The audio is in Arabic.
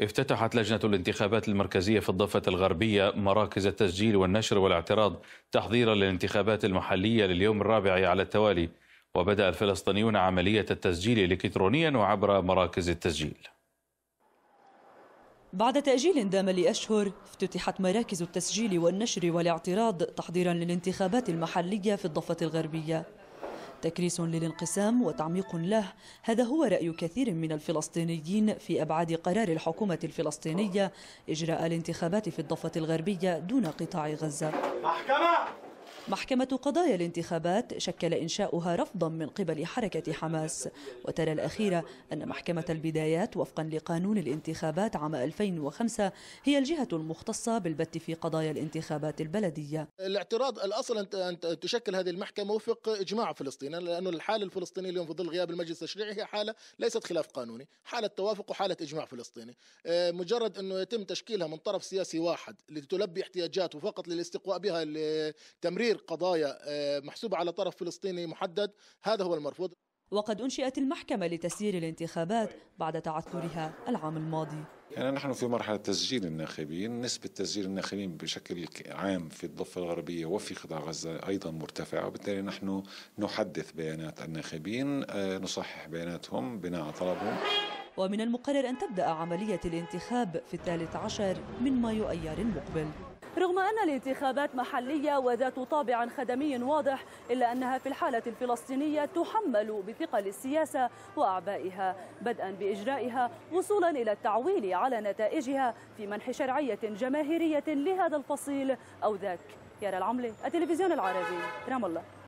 افتتحت لجنة الانتخابات المركزية في الضفة الغربية مراكز التسجيل والنشر والاعتراض تحضيرا للانتخابات المحلية لليوم الرابع على التوالي وبدأ الفلسطينيون عملية التسجيل إلكترونيا وعبر مراكز التسجيل بعد تأجيل دام لأشهر افتتحت مراكز التسجيل والنشر والاعتراض تحضيرا للانتخابات المحلية في الضفة الغربية تكريس للانقسام وتعميق له هذا هو رأي كثير من الفلسطينيين في أبعاد قرار الحكومة الفلسطينية إجراء الانتخابات في الضفة الغربية دون قطاع غزة محكمة محكمة قضايا الانتخابات شكل إنشاؤها رفضا من قبل حركة حماس وترى الأخيرة أن محكمة البدايات وفقا لقانون الانتخابات عام 2005 هي الجهة المختصة بالبت في قضايا الانتخابات البلدية الاعتراض الأصل أن تشكل هذه المحكمة وفق إجماع فلسطين لأن الحالة الفلسطينية اليوم في ظل غياب المجلس التشريعي هي حالة ليست خلاف قانوني حالة توافق وحالة إجماع فلسطيني آه، مجرد أنه يتم تشكيلها من طرف سياسي واحد لتلبي احتياجاته فقط للاستقواء بها لتمرير غير قضايا آه، محسوبة على طرف فلسطيني محدد هذا هو المرفوض وقد أنشئت المحكمة لتسيير الانتخابات بعد تعثرها العام الماضي يعني نحن في مرحلة تسجيل الناخبين نسبة تسجيل الناخبين بشكل عام في الضفة الغربية وفي قطاع غزة أيضا مرتفعة وبالتالي نحن نحدث بيانات الناخبين آه، نصحح بياناتهم بناء على طلبهم ومن المقرر أن تبدأ عملية الانتخاب في الثالث عشر من مايو أيار المقبل رغم أن الانتخابات محلية وذات طابع خدمي واضح إلا أنها في الحالة الفلسطينية تحمل بثقل السياسة وأعبائها بدءا بإجرائها وصولا إلى التعويل على نتائجها في منح شرعية جماهيرية لهذا الفصيل أو ذاك يرى العملي التلفزيون العربي رام الله